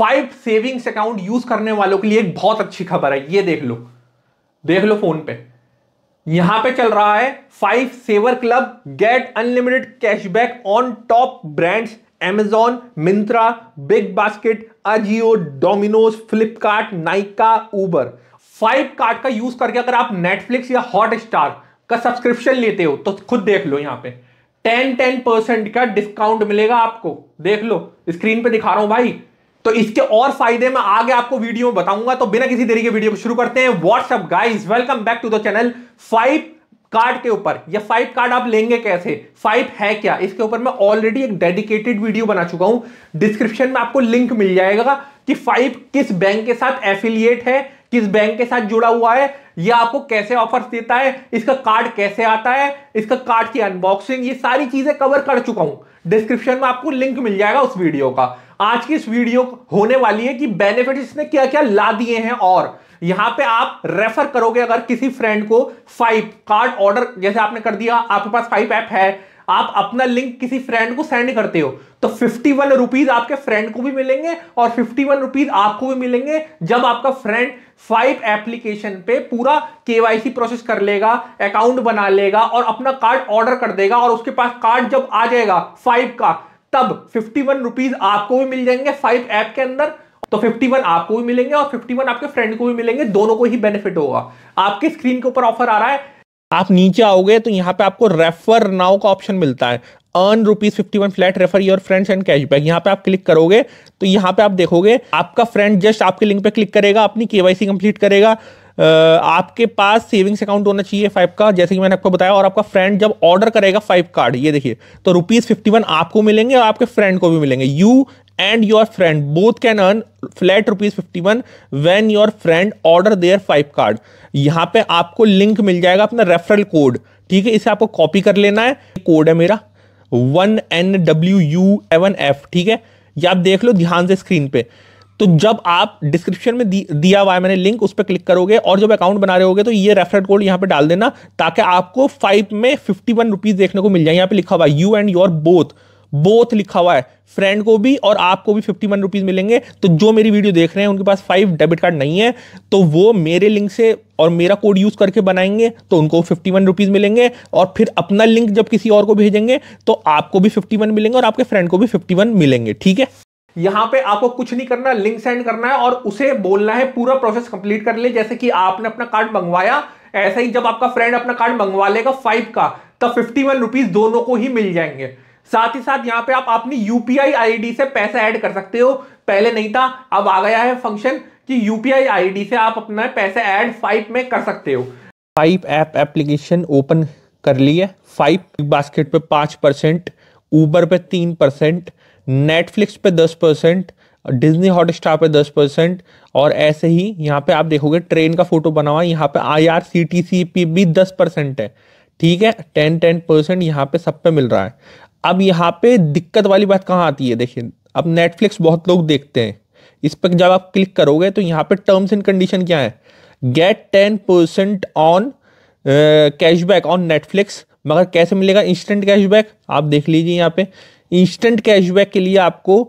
five savings account use करने वालों के लिए एक बहुत अच्छी खबर है ये देख लो देख लो फोन पे यहां पे चल रहा है five saver club get unlimited cashback on top brands Amazon Myntra Big Basket Ajio Domino's Flipkart Nykaa Uber five card का यूज करके अगर आप नेटफ्लिक्स या हॉटस्टार का सब्सक्रिप्शन लेते हो तो खुद देख लो यहां पे टेन टेन परसेंट का डिस्काउंट मिलेगा आपको देख लो स्क्रीन पे दिखा रहा हूं भाई तो इसके और फायदे मैं आगे आपको वीडियो में बताऊंगा तो बिना किसी देरी के वीडियो को शुरू करते हैं WhatsApp guys welcome back to the channel five card के ऊपर या फाइव कार्ड आप लेंगे कैसे फाइव है क्या इसके ऊपर मैं ऑलरेडी एक डेडिकेटेड वीडियो बना चुका हूं डिस्क्रिप्शन में आपको लिंक मिल जाएगा कि फाइव किस बैंक के साथ एफिलियट है किस बैंक के साथ जुड़ा हुआ है यह आपको कैसे ऑफर्स देता है इसका कार्ड कैसे आता है इसका कार्ड की अनबॉक्सिंग ये सारी चीजें कवर कर चुका हूं डिस्क्रिप्शन में आपको लिंक मिल जाएगा उस वीडियो का आज की इस वीडियो होने वाली है कि बेनिफिट इसने क्या क्या ला दिए हैं और यहां पे आप रेफर करोगे अगर किसी फ्रेंड को फाइव कार्ड ऑर्डर जैसे आपने कर दिया आपके पास फाइव ऐप है आप अपना लिंक किसी फ्रेंड को सेंड करते हो तो फिफ्टी वन रुपीज आपके फ्रेंड को भी मिलेंगे और फिफ्टी वन रुपीज आपको भी मिलेंगे जब आपका फ्रेंड फाइव एप्लीकेशन पे पूरा केवाईसी प्रोसेस कर लेगा अकाउंट बना लेगा और अपना कार्ड ऑर्डर कर देगा और उसके पास कार्ड जब आ जाएगा फाइव का तब फिफ्टी वन रुपीज आपको भी मिल जाएंगे फाइव ऐप के अंदर तो 51 आपको भी मिलेंगे और 51 आपके फ्रेंड को भी मिलेंगे दोनों को ही बेनिफिट होगा आपके स्क्रीन के ऊपर ऑफर आ रहा है आप नीचे आओगे तो यहाँ पे आपको रेफर नाउ का ऑप्शन मिलता है earn rupees fifty one flat refer your friends and cashback यहाँ पे आप क्लिक करोगे तो यहाँ पे आप देखोगे आपका फ्रेंड जस्ट आपके लिंक पे क्लिक करेगा अपनी केवाईसी कंप्लीट करेगा आपके पास सेविंग्स अकाउंट होना चाहिए फाइव का जैसे कि मैंने आपको बताया और आपका फ्रेंड जब ऑर्डर करेगा फाइव कार्ड ये देखिए तो रुपीज़ फिफ्टी वन आपको मिलेंगे और आपके फ्रेंड को भी मिलेंगे you and your friend both can earn flat rupees fifty one when your friend order their five card यहाँ पे आपको लिंक मिल जाएगा अपना रेफरल कोड ठीक है इसे आपको कॉपी कर लेना है कोड है मेरा one N W U A one F ठीक है ये आप देख लो ध्यान से स्क्रीन पे तो जब आप डिस्क्रिप्शन में दि, दिया हुआ है मैंने लिंक उस पर क्लिक करोगे और जब अकाउंट बना रहे होगे तो ये रेफर कोड यहाँ पे डाल देना ताकि आपको फाइव में फिफ्टी वन रुपीज देखने को मिल जाए यहाँ पे लिखा हुआ है you and your both both लिखा हुआ है फ्रेंड को भी और आपको भी फिफ्टी वन रुपीज़ मिलेंगे तो जो मेरी वीडियो देख रहे हैं उनके पास फाइव डेबिट कार्ड नहीं है तो वो मेरे लिंक से और मेरा कोड यूज़ करके बनाएंगे तो उनको फिफ्टी वन रुपीज़ मिलेंगे और फिर अपना लिंक जब किसी और को भेजेंगे तो आपको भी फिफ्टी वन मिलेंगे और आपके फ्रेंड को भी फिफ्टी वन मिलेंगे ठीक है यहां पे आपको कुछ नहीं करना लिंक सेंड करना है और उसे बोलना है पूरा प्रोसेस कंप्लीट कर ले जैसे कि आपने अपना कार्ड मंगवाया ऐसा ही जब आपका फ्रेंड अपना कार्ड मंगवा लेगा फाइव का तब फिफ्टी वन रुपीज दोनों को ही मिल जाएंगे साथ ही साथ यहाँ पे आप अपनी यूपीआई आईडी से पैसा ऐड कर सकते हो पहले नहीं था अब आ गया है फंक्शन कि यूपीआई आईडी से आप अपना पैसा ऐड फाइव में कर सकते हो फाइव ऐप एप्लीकेशन ओपन कर ली है फाइव बास्केट पे पांच परसेंट ऊबर पे तीन परसेंट नेटफ्लिक्स पे दस परसेंट डिजनी हॉटस्टार पे दस परसेंट और ऐसे ही यहाँ पे आप देखोगे ट्रेन का फोटो बना हुआ है यहाँ पे I R C T C P भी दस परसेंट है ठीक है टेन टेन परसेंट यहाँ पे सब पे मिल रहा है अब यहाँ पे दिक्कत वाली बात कहाँ आती है देखिए अब नेटफ्लिक्स बहुत लोग देखते हैं इस पर जब आप क्लिक करोगे तो यहाँ पे टर्म्स एंड कंडीशन क्या है get ten percent on cashback on Netflix मगर कैसे मिलेगा इंस्टेंट कैशबैक आप देख लीजिए यहाँ पे इंस्टेंट कैशबैक के लिए आपको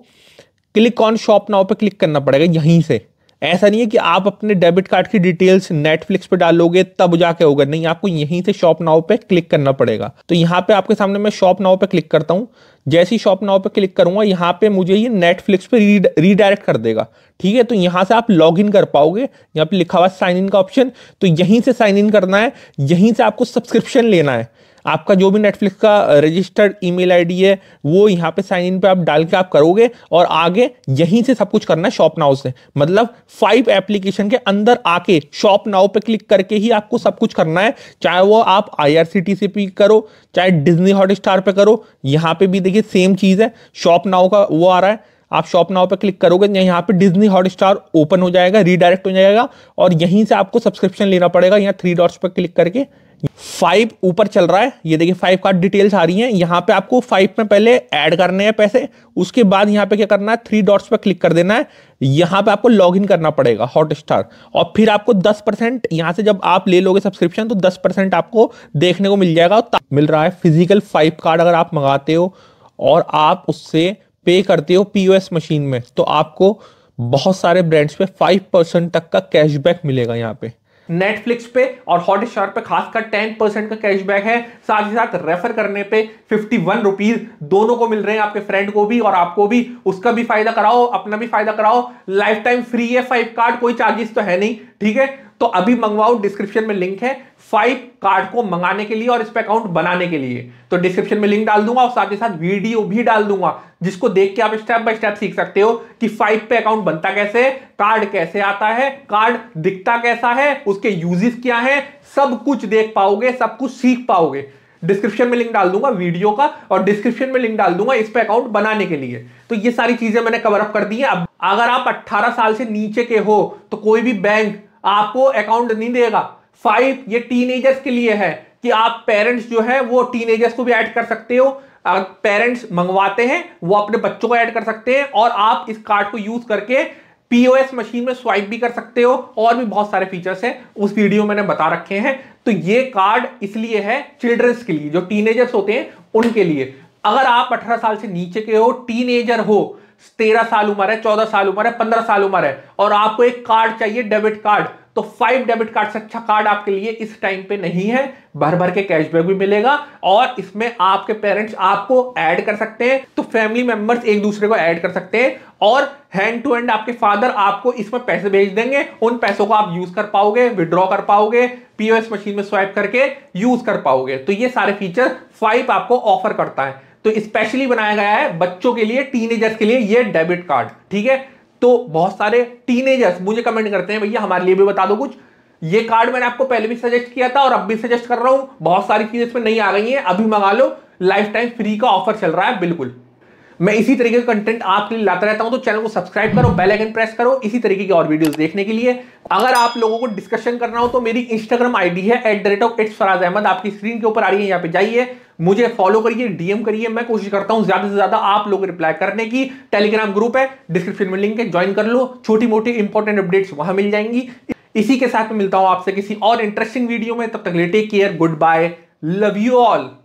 क्लिक ऑन शॉप नाउ पर क्लिक करना पड़ेगा यहीं से ऐसा नहीं है कि आप अपने डेबिट कार्ड की डिटेल्स नेटफ्लिक्स पर डालोगे तब जाके होगा नहीं आपको यहीं से शॉप नाउ पे क्लिक करना पड़ेगा तो यहाँ पे आपके सामने मैं शॉप नाव पे क्लिक करता हूँ जैसी शॉप नाउ पे क्लिक करूंगा यहाँ पे मुझे ये नेटफ्लिक्स पे रीडायरेक्ट कर देगा ठीक है तो यहाँ से आप लॉग इन कर पाओगे यहाँ पे लिखा हुआ साइन इन का ऑप्शन तो यहीं से साइन इन करना है यहीं से आपको सब्सक्रिप्शन लेना है आपका जो भी नेटफ्लिक्स का रजिस्टर्ड ईमेल आईडी है वो यहाँ पे साइन इन पे आप डाल के आप करोगे और आगे यहीं से सब कुछ करना है शॉप नाउ से मतलब फाइव एप्लीकेशन के अंदर आके शॉप नाउ पे क्लिक करके ही आपको सब कुछ करना है चाहे वो आप आई पे करो चाहे डिजनी हॉटस्टार पे करो यहाँ पे भी देखिए सेम चीज़ है शॉप नाउ का वो आ रहा है आप शॉप नाउ पर क्लिक करोगे तो यहाँ पे डिज्नी हॉटस्टार ओपन हो जाएगा रीडायरेक्ट हो जाएगा और यहीं से आपको सब्सक्रिप्शन लेना पड़ेगा यहाँ थ्री डॉट्स पर क्लिक करके फाइव ऊपर चल रहा है ये देखिए फाइव कार्ड डिटेल्स आ रही हैं यहाँ पे आपको फाइव में पहले ऐड करने हैं पैसे उसके बाद यहाँ पे क्या करना है थ्री डॉट्स पे क्लिक कर देना है यहाँ पे आपको लॉगिन करना पड़ेगा हॉटस्टार और फिर आपको दस परसेंट यहाँ से जब आप ले लोगे सब्सक्रिप्शन तो दस परसेंट आपको देखने को मिल जाएगा मिल रहा है फिजिकल फाइव कार्ड अगर आप मंगाते हो और आप उससे पे करते हो पी मशीन में तो आपको बहुत सारे ब्रांड्स पे फाइव परसेंट तक का कैशबैक मिलेगा यहाँ पे नेटफ्लिक्स पे और हॉटस्टार पे खासकर टेन परसेंट का कैशबैक है साथ ही साथ रेफर करने पे फिफ्टी वन रुपीज दोनों को मिल रहे हैं आपके फ्रेंड को भी और आपको भी उसका भी फायदा कराओ अपना भी फायदा कराओ लाइफ टाइम फ्री है फाइव कार्ड कोई चार्जेस तो है नहीं ठीक है तो अभी मंगवाओ डिस्क्रिप्शन में लिंक है फाइव कार्ड को मंगाने के लिए और इस पर अकाउंट बनाने के लिए तो डिस्क्रिप्शन में लिंक डाल दूंगा और साथ ही साथ वीडियो भी डाल दूंगा जिसको देख के आप स्टेप बाय स्टेप सीख सकते हो कि फाइव पे अकाउंट बनता कैसे कार्ड कैसे आता है कार्ड दिखता कैसा है उसके यूजेस क्या है सब कुछ देख पाओगे सब कुछ सीख पाओगे डिस्क्रिप्शन में लिंक डाल दूंगा वीडियो का और डिस्क्रिप्शन में लिंक डाल दूंगा इस पे अकाउंट बनाने के लिए तो ये सारी चीजें मैंने कवर अप कर दी है अब अगर आप 18 साल से नीचे के हो तो कोई भी बैंक आपको अकाउंट नहीं देगा फाइव ये टीनेजर्स के लिए है कि आप पेरेंट्स जो है वो टीनेजर्स को भी ऐड कर सकते हो पेरेंट्स मंगवाते हैं वो अपने बच्चों को ऐड कर सकते हैं और आप इस कार्ड को यूज करके पीओएस मशीन में स्वाइप भी कर सकते हो और भी बहुत सारे फीचर्स हैं उस वीडियो मैंने बता रखे हैं तो ये कार्ड इसलिए है चिल्ड्रंस के लिए जो टीनेजर्स होते हैं उनके लिए अगर आप 18 साल से नीचे के हो टीनेजर हो तेरह साल उम्र है चौदह साल उम्र है पंद्रह साल उम्र है और आपको एक कार्ड चाहिए डेबिट कार्ड तो फाइव डेबिट कार्ड से अच्छा कार्ड आपके लिए इस टाइम पे नहीं है भर भर के कैशबैक भी मिलेगा और इसमें आपके पेरेंट्स आपको ऐड कर सकते हैं तो फैमिली मेंबर्स एक दूसरे को ऐड कर सकते हैं और हैंड टू हैंड आपके फादर आपको इसमें पैसे भेज देंगे उन पैसों को आप यूज कर पाओगे विड्रॉ कर पाओगे पीओएस मशीन में स्वाइप करके यूज कर पाओगे तो ये सारे फीचर फाइव आपको ऑफर करता है तो स्पेशली बनाया गया है बच्चों के लिए टीनेजर्स के लिए ये डेबिट कार्ड ठीक है तो बहुत सारे टीनेजर्स मुझे कमेंट करते हैं भैया हमारे लिए भी बता दो कुछ ये कार्ड मैंने आपको पहले भी सजेस्ट किया था और अब भी सजेस्ट कर रहा हूं बहुत सारी चीजें इसमें नहीं आ गई हैं अभी मंगा लो लाइफ टाइम फ्री का ऑफर चल रहा है बिल्कुल मैं इसी तरीके का कंटेंट आपके लिए लाता रहता हूं तो चैनल को सब्सक्राइब करो बेल आइकन प्रेस करो इसी तरीके की और वीडियोस देखने के लिए अगर आप लोगों को डिस्कशन करना हो तो मेरी इंस्टाग्राम आईडी है at the rate of its Faraz Ahmed आपकी स्क्रीन के ऊपर आ रही है यहाँ पे जाइए मुझे फॉलो करिए डीएम करिए मैं कोशिश करता हूं ज्यादा से ज्यादा आप लोग रिप्लाई करने की टेलीग्राम ग्रुप है डिस्क्रिप्शन में लिंक है ज्वाइन कर लो छोटी मोटी इंपॉर्टेंट अपडेट्स वहां मिल जाएंगी इसी के साथ मैं मिलता हूं आपसे किसी और इंटरेस्टिंग वीडियो में तब तक लेटे take care goodbye love you all